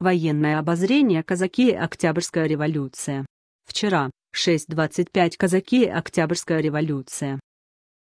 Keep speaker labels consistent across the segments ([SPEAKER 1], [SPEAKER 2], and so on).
[SPEAKER 1] Военное обозрение «Казаки. Октябрьская революция». Вчера, 6.25 «Казаки. Октябрьская революция».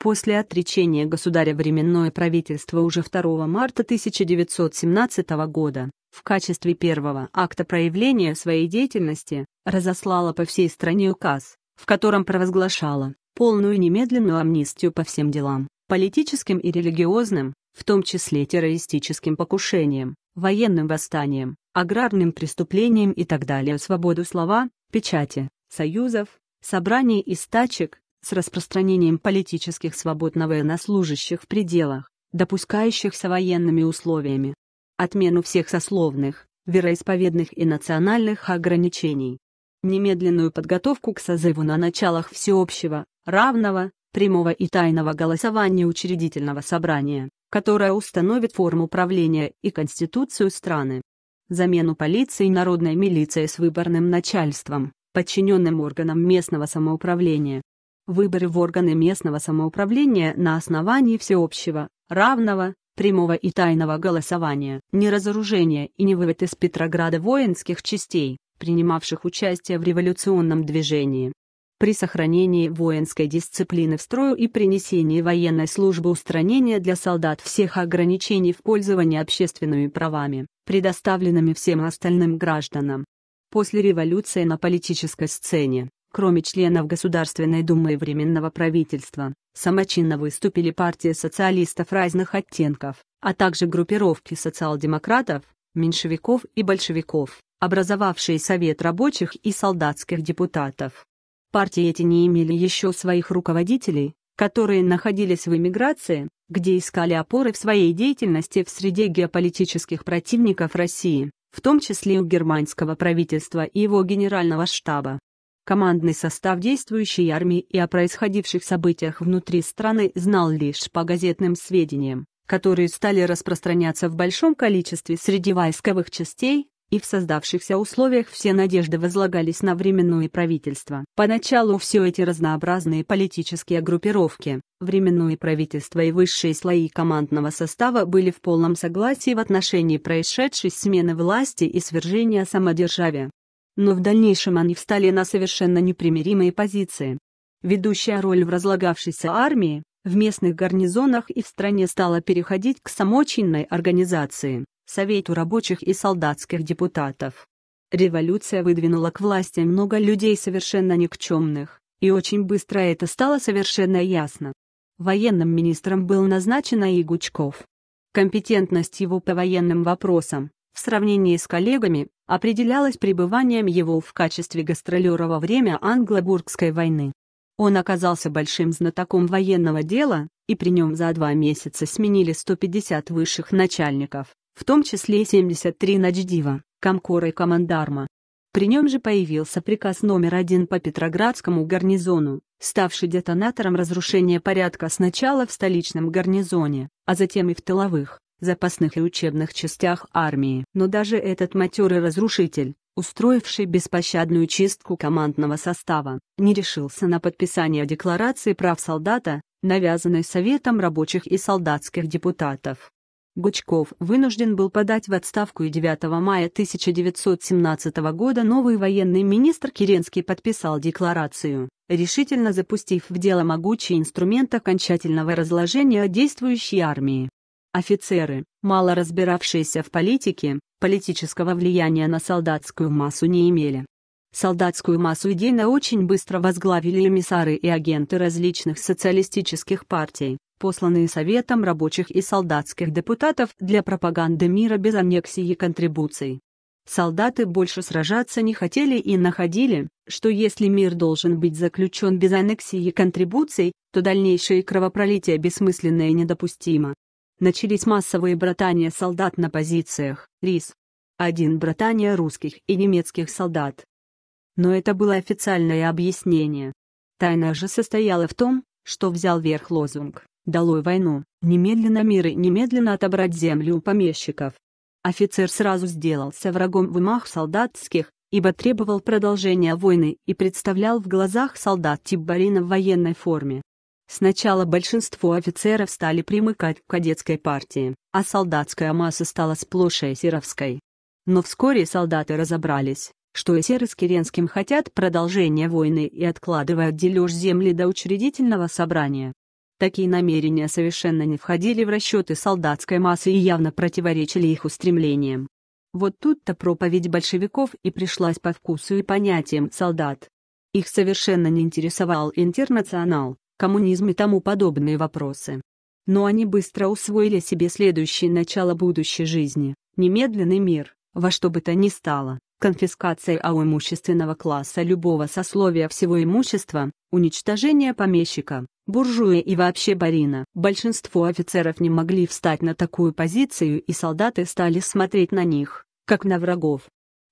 [SPEAKER 1] После отречения государя Временное правительство уже 2 марта 1917 года в качестве первого акта проявления своей деятельности разослало по всей стране указ, в котором провозглашало полную немедленную амнистию по всем делам, политическим и религиозным, в том числе террористическим покушениям, военным восстаниям, аграрным преступлениям и так далее, свободу слова, печати, союзов, собраний и стачек с распространением политических свобод на военнослужащих в пределах, допускающихся военными условиями, отмену всех сословных, вероисповедных и национальных ограничений, немедленную подготовку к созыву на началах всеобщего, равного, прямого и тайного голосования учредительного собрания, которое установит форму правления и конституцию страны замену полиции народной милиции с выборным начальством, подчиненным органам местного самоуправления. Выборы в органы местного самоуправления на основании всеобщего, равного, прямого и тайного голосования, не разоружения и не вывод из Петрограда воинских частей, принимавших участие в революционном движении, при сохранении воинской дисциплины в строю и принесении военной службы устранения для солдат всех ограничений в пользовании общественными правами, предоставленными всем остальным гражданам. После революции на политической сцене, кроме членов Государственной Думы и Временного правительства, самочинно выступили партии социалистов разных оттенков, а также группировки социал-демократов, меньшевиков и большевиков, образовавшие Совет рабочих и солдатских депутатов. Партии эти не имели еще своих руководителей, которые находились в эмиграции, где искали опоры в своей деятельности в среде геополитических противников России, в том числе у германского правительства и его генерального штаба. Командный состав действующей армии и о происходивших событиях внутри страны знал лишь по газетным сведениям, которые стали распространяться в большом количестве среди войсковых частей, и в создавшихся условиях все надежды возлагались на временное правительство. Поначалу все эти разнообразные политические группировки, временное правительство и высшие слои командного состава были в полном согласии в отношении происшедшей смены власти и свержения самодержавия. Но в дальнейшем они встали на совершенно непримиримые позиции. Ведущая роль в разлагавшейся армии, в местных гарнизонах и в стране стала переходить к самочинной организации. Совету рабочих и солдатских депутатов. Революция выдвинула к власти много людей совершенно никчемных, и очень быстро это стало совершенно ясно. Военным министром был назначен Игучков. Компетентность его по военным вопросам, в сравнении с коллегами, определялась пребыванием его в качестве гастролера во время Англобургской войны. Он оказался большим знатоком военного дела, и при нем за два месяца сменили 150 высших начальников, в том числе 73 Ночдива, Комкора и Командарма. При нем же появился приказ номер один по Петроградскому гарнизону, ставший детонатором разрушения порядка сначала в столичном гарнизоне, а затем и в тыловых, запасных и учебных частях армии. Но даже этот матерый разрушитель, устроивший беспощадную чистку командного состава, не решился на подписание декларации прав солдата, навязанной Советом рабочих и солдатских депутатов. Гучков вынужден был подать в отставку и 9 мая 1917 года новый военный министр Керенский подписал декларацию, решительно запустив в дело могучий инструмент окончательного разложения действующей армии. Офицеры, мало разбиравшиеся в политике, политического влияния на солдатскую массу не имели. Солдатскую массу идейно очень быстро возглавили эмиссары и агенты различных социалистических партий посланные Советом рабочих и солдатских депутатов для пропаганды мира без аннексии и контрибуций. Солдаты больше сражаться не хотели и находили, что если мир должен быть заключен без аннексии и контрибуций, то дальнейшее кровопролитие бессмысленно и недопустимо. Начались массовые братания солдат на позициях, РИС. Один братания русских и немецких солдат. Но это было официальное объяснение. Тайна же состояла в том, что взял верх лозунг Долой войну, немедленно мир и немедленно отобрать землю у помещиков. Офицер сразу сделался врагом в умах солдатских, ибо требовал продолжения войны и представлял в глазах солдат Тиббарина в военной форме. Сначала большинство офицеров стали примыкать к кадетской партии, а солдатская масса стала сплошь эсеровской. Но вскоре солдаты разобрались, что эсеры с Керенским хотят продолжения войны и откладывают дележ земли до учредительного собрания. Такие намерения совершенно не входили в расчеты солдатской массы и явно противоречили их устремлениям. Вот тут-то проповедь большевиков и пришлась по вкусу и понятиям солдат. Их совершенно не интересовал интернационал, коммунизм и тому подобные вопросы. Но они быстро усвоили себе следующее начало будущей жизни, немедленный мир, во что бы то ни стало конфискация а у имущественного класса любого сословия всего имущества, уничтожение помещика, буржуя и вообще барина. Большинство офицеров не могли встать на такую позицию и солдаты стали смотреть на них, как на врагов.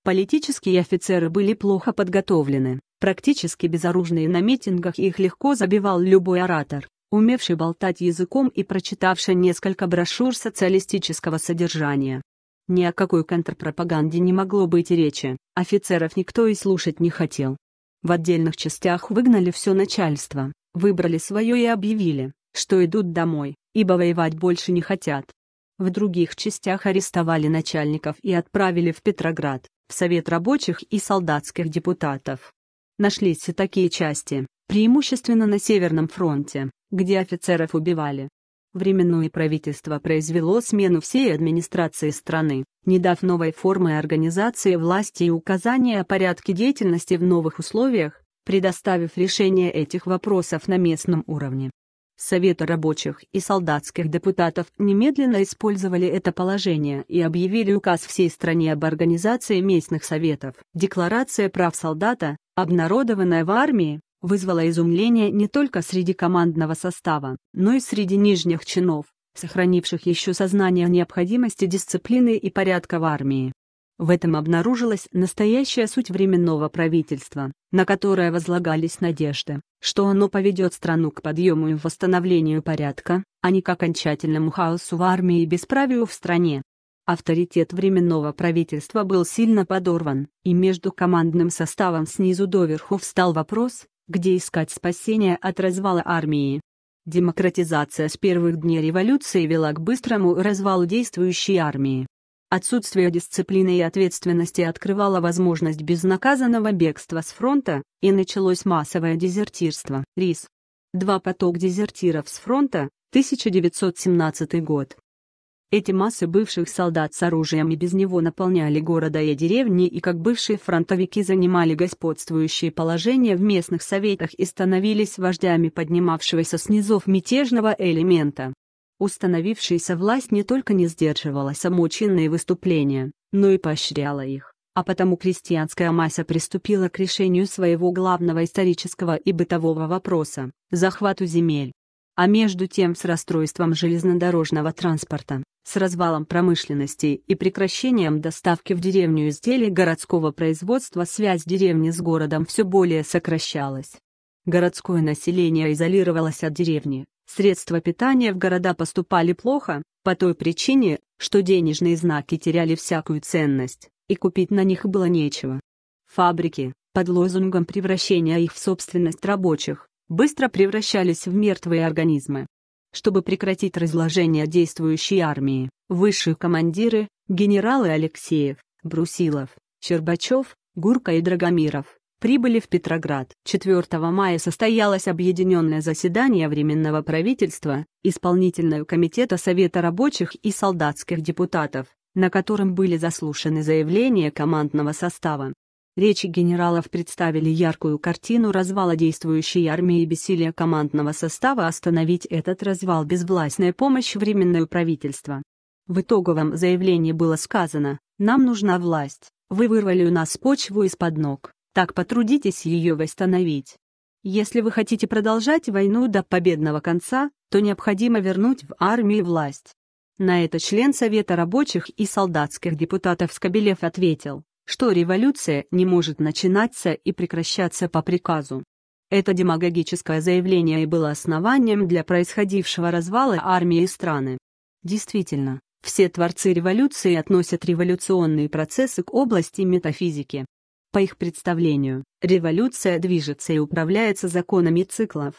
[SPEAKER 1] Политические офицеры были плохо подготовлены, практически безоружные на митингах их легко забивал любой оратор, умевший болтать языком и прочитавший несколько брошюр социалистического содержания. Ни о какой контрпропаганде не могло быть и речи, офицеров никто и слушать не хотел. В отдельных частях выгнали все начальство, выбрали свое и объявили, что идут домой, ибо воевать больше не хотят. В других частях арестовали начальников и отправили в Петроград, в Совет рабочих и солдатских депутатов. Нашлись и такие части, преимущественно на Северном фронте, где офицеров убивали, Временное правительство произвело смену всей администрации страны, не дав новой формы организации власти и указания о порядке деятельности в новых условиях, предоставив решение этих вопросов на местном уровне. Советы рабочих и солдатских депутатов немедленно использовали это положение и объявили указ всей стране об организации местных советов. Декларация прав солдата, обнародованная в армии, вызвало изумление не только среди командного состава, но и среди нижних чинов, сохранивших еще сознание необходимости дисциплины и порядка в армии. В этом обнаружилась настоящая суть временного правительства, на которое возлагались надежды, что оно поведет страну к подъему и восстановлению порядка, а не к окончательному хаосу в армии и бесправию в стране. Авторитет временного правительства был сильно подорван, и между командным составом снизу доверху встал вопрос, где искать спасение от развала армии. Демократизация с первых дней революции вела к быстрому развалу действующей армии. Отсутствие дисциплины и ответственности открывало возможность безнаказанного бегства с фронта, и началось массовое дезертирство. РИС. Два поток дезертиров с фронта, 1917 год. Эти массы бывших солдат с оружием и без него наполняли города и деревни и как бывшие фронтовики занимали господствующие положения в местных советах и становились вождями поднимавшегося с низов мятежного элемента. Установившаяся власть не только не сдерживала самоучинные выступления, но и поощряла их а потому крестьянская масса приступила к решению своего главного исторического и бытового вопроса – захвату земель а между тем с расстройством железнодорожного транспорта, с развалом промышленности и прекращением доставки в деревню изделий городского производства связь деревни с городом все более сокращалась. Городское население изолировалось от деревни, средства питания в города поступали плохо, по той причине, что денежные знаки теряли всякую ценность, и купить на них было нечего. Фабрики, под лозунгом превращения их в собственность рабочих, быстро превращались в мертвые организмы. Чтобы прекратить разложение действующей армии, высшие командиры, генералы Алексеев, Брусилов, Щербачев, Гурка и Драгомиров, прибыли в Петроград. 4 мая состоялось объединенное заседание Временного правительства, Исполнительного комитета Совета рабочих и солдатских депутатов, на котором были заслушаны заявления командного состава Речи генералов представили яркую картину развала действующей армии и бессилия командного состава остановить этот развал безвластная помощь Временное правительство. В итоговом заявлении было сказано «Нам нужна власть, вы вырвали у нас почву из-под ног, так потрудитесь ее восстановить». Если вы хотите продолжать войну до победного конца, то необходимо вернуть в армии власть. На это член Совета рабочих и солдатских депутатов Скобелев ответил, что революция не может начинаться и прекращаться по приказу. Это демагогическое заявление и было основанием для происходившего развала армии и страны. Действительно, все творцы революции относят революционные процессы к области метафизики. По их представлению, революция движется и управляется законами циклов.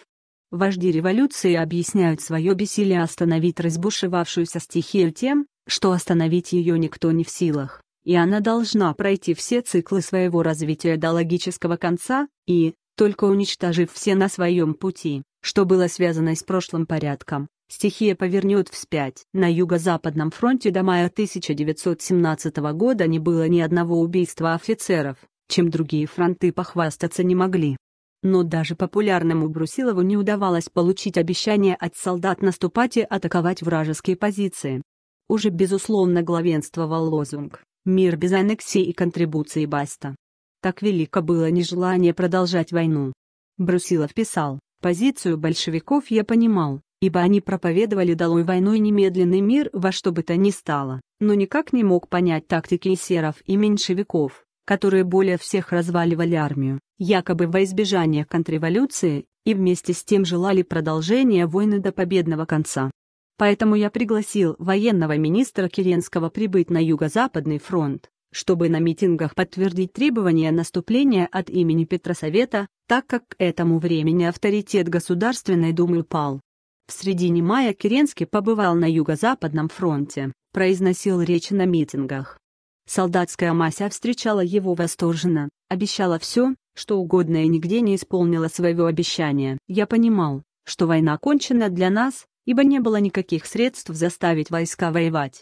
[SPEAKER 1] Вожди революции объясняют свое бессилие остановить разбушевавшуюся стихию тем, что остановить ее никто не в силах и она должна пройти все циклы своего развития до логического конца, и, только уничтожив все на своем пути, что было связано с прошлым порядком, стихия повернет вспять. На Юго-Западном фронте до мая 1917 года не было ни одного убийства офицеров, чем другие фронты похвастаться не могли. Но даже популярному Брусилову не удавалось получить обещание от солдат наступать и атаковать вражеские позиции. Уже безусловно главенствовал лозунг Мир без аннексии и контрибуции Баста. Так велико было нежелание продолжать войну. Брусилов писал, позицию большевиков я понимал, ибо они проповедовали долой войну и немедленный мир во что бы то ни стало, но никак не мог понять тактики серов и меньшевиков, которые более всех разваливали армию, якобы во избежание контрреволюции, и вместе с тем желали продолжения войны до победного конца. Поэтому я пригласил военного министра Керенского прибыть на Юго-Западный фронт, чтобы на митингах подтвердить требования наступления от имени Петросовета, так как к этому времени авторитет Государственной Думы упал. В середине мая Керенский побывал на Юго-Западном фронте, произносил речи на митингах. Солдатская масса встречала его восторженно, обещала все, что угодно и нигде не исполнила своего обещания. Я понимал, что война кончена для нас, ибо не было никаких средств заставить войска воевать.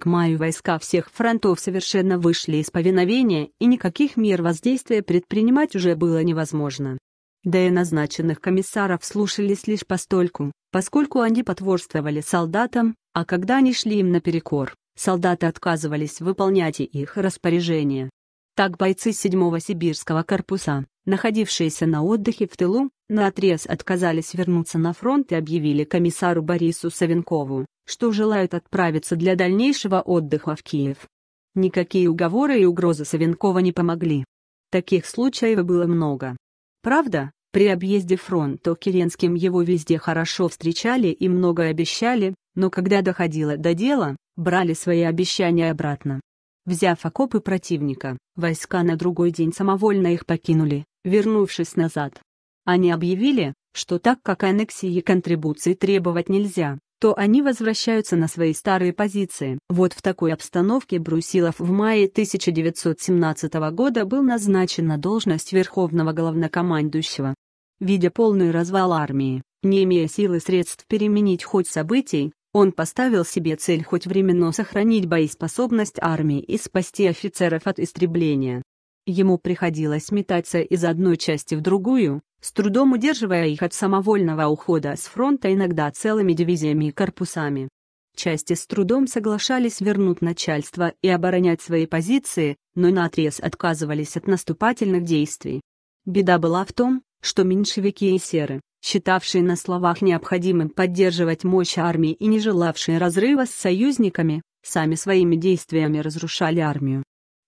[SPEAKER 1] К маю войска всех фронтов совершенно вышли из повиновения, и никаких мер воздействия предпринимать уже было невозможно. Да и назначенных комиссаров слушались лишь постольку, поскольку они потворствовали солдатам, а когда они шли им наперекор, солдаты отказывались выполнять их распоряжения. Так бойцы 7-го сибирского корпуса, находившиеся на отдыхе в тылу, наотрез отказались вернуться на фронт и объявили комиссару Борису Савенкову, что желают отправиться для дальнейшего отдыха в Киев. Никакие уговоры и угрозы Савенкова не помогли. Таких случаев было много. Правда, при объезде фронта Керенским его везде хорошо встречали и много обещали, но когда доходило до дела, брали свои обещания обратно. Взяв окопы противника, войска на другой день самовольно их покинули, вернувшись назад. Они объявили, что так как аннексии и контрибуции требовать нельзя, то они возвращаются на свои старые позиции. Вот в такой обстановке Брусилов в мае 1917 года был назначен на должность Верховного Главнокомандующего. Видя полный развал армии, не имея сил и средств переменить ход событий, он поставил себе цель хоть временно сохранить боеспособность армии и спасти офицеров от истребления. Ему приходилось метаться из одной части в другую, с трудом удерживая их от самовольного ухода с фронта иногда целыми дивизиями и корпусами. Части с трудом соглашались вернуть начальство и оборонять свои позиции, но наотрез отказывались от наступательных действий. Беда была в том, что меньшевики и серы, считавшие на словах необходимым поддерживать мощь армии и не желавшие разрыва с союзниками, сами своими действиями разрушали армию.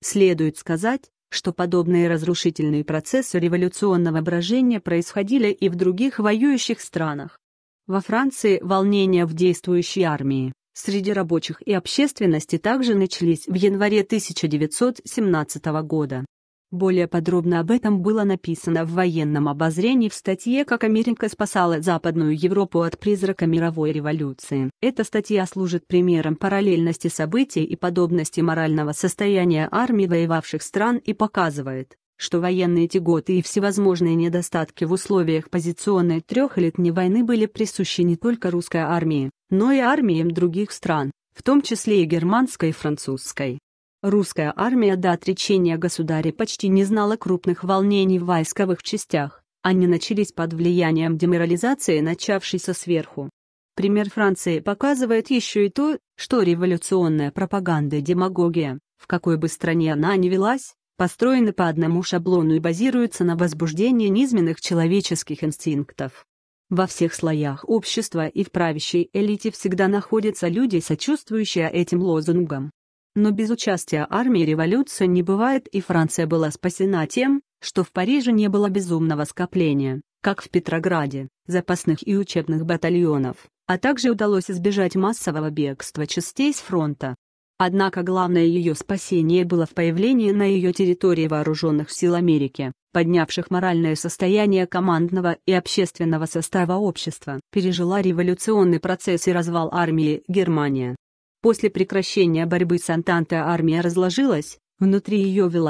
[SPEAKER 1] Следует сказать, что подобные разрушительные процессы революционного брожения происходили и в других воюющих странах. Во Франции волнения в действующей армии среди рабочих и общественности также начались в январе 1917 года. Более подробно об этом было написано в военном обозрении в статье «Как Америка спасала Западную Европу от призрака мировой революции». Эта статья служит примером параллельности событий и подобности морального состояния армий воевавших стран и показывает, что военные тяготы и всевозможные недостатки в условиях позиционной трехлетней войны были присущи не только русской армии, но и армиям других стран, в том числе и германской и французской. Русская армия до отречения государя почти не знала крупных волнений в войсковых частях, они начались под влиянием деморализации, начавшейся сверху. Пример Франции показывает еще и то, что революционная пропаганда и демагогия, в какой бы стране она ни велась, построены по одному шаблону и базируются на возбуждении низменных человеческих инстинктов. Во всех слоях общества и в правящей элите всегда находятся люди, сочувствующие этим лозунгам, но без участия армии революция не бывает и Франция была спасена тем, что в Париже не было безумного скопления, как в Петрограде, запасных и учебных батальонов, а также удалось избежать массового бегства частей с фронта. Однако главное ее спасение было в появлении на ее территории вооруженных сил Америки, поднявших моральное состояние командного и общественного состава общества. Пережила революционный процесс и развал армии Германия. После прекращения борьбы с Антанта армия разложилась, внутри ее вела.